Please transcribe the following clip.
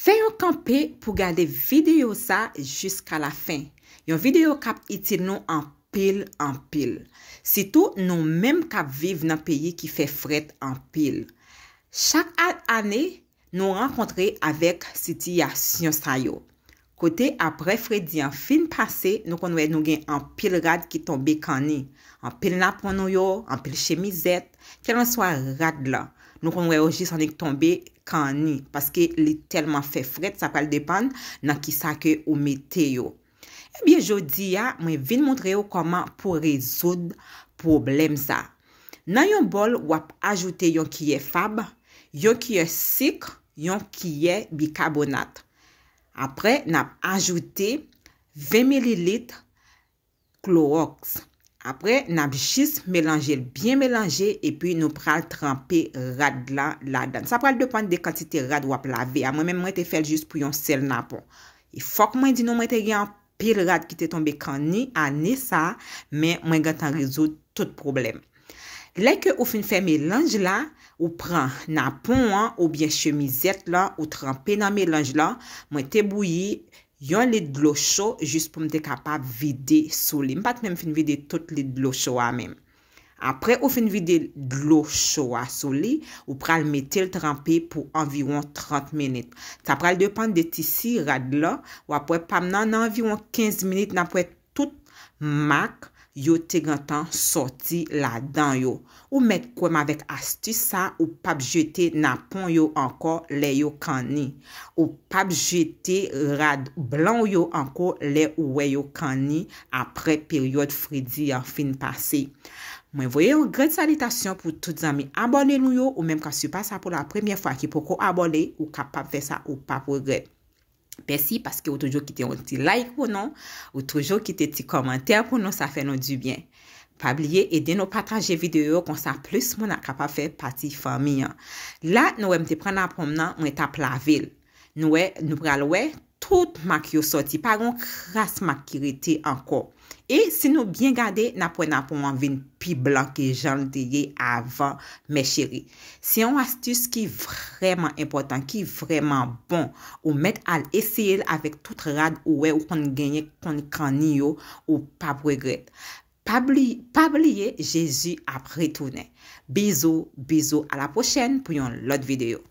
Fè yon kampe pou gade videyo sa jiska la fin. Yon videyo kap iti nou an pil an pil. Sitou nou menm kap vive nan peyi ki fè fret an pil. Chak ad ane nou renkontre avek siti ya syon sayo. Kote apre fredi an fin pase nou konwe nou gen an pil rad ki tombe kan ni. An pil napon nou yo, an pil chemizet, kel an swa rad la. Nou kon wè yo jis anik tombe kan ni. Paske li telman fè fred, sa pal depan nan ki sa ke oumete yo. Ebyen jodi ya, mwen vin mwontre yo koman pou rezoud problem sa. Nan yon bol wap ajoute yon kiye fab, yon kiye sik, yon kiye bikabonat. Apre, nap ajoute 20 ml kloox. Apre, nan bichis, melange el, byen melange, epi nou pral trempi rad la dan. Sa pral depan de kantite rad wap la ve, a mwen men mwen te fel jist pou yon sel nan pon. E fok mwen di nou mwen te gen pire rad ki te tombe kan ni ane sa, men mwen gantan rezo tout problem. Lè ke ou fin fè melange la, ou pran nan pon an, ou byen chemizet la, ou trempi nan melange la, mwen te bouye... Yon lit glosho, jist pou mte kapap vide sou li. Mpate men fin vide tout lit glosho a men. Apre ou fin vide glosho a sou li, ou pral metil trampi pou anviyon 30 menit. Sa pral depan de ti si rad la, ou apwe pam nan anviyon 15 menit nan apwe tout mak. yo te gantan sorti la dan yo. Ou met kwenm avek astisa ou pap jete na pon yo anko le yo kani. Ou pap jete rad blan yo anko le ouwe yo kani apre peryode fridi an fin pase. Mwen voye ou gred salitasyon pou tout zami abone nou yo ou menm ka si pa sa pou la premye fwa ki pou ko abone ou kapap fe sa ou pap ou gred. Besi, paske ou toujou ki te ou ti like pou nou, ou toujou ki te ti komantè pou nou, sa fè nou di byen. Pabliye, edè nou patranje videyo kon sa plus moun ak kapap fè pati fami an. La, nou wèm te pren nan promenan, mwen tap la vil. Nou wè, nou pral wè. Pout mak yo soti, pagon kras mak kirete ankon. E, se nou bien gade, na pou nan pou man vin pi blanke jan de ye avan, me cheri. Se yon astus ki vreman important, ki vreman bon, ou met al eseye l avik tout rad ou we ou kon genye kon kan nyo ou pa bregret. Pa bliye, jesu apretounen. Bizou, bizou, a la pochen pou yon lot videyo.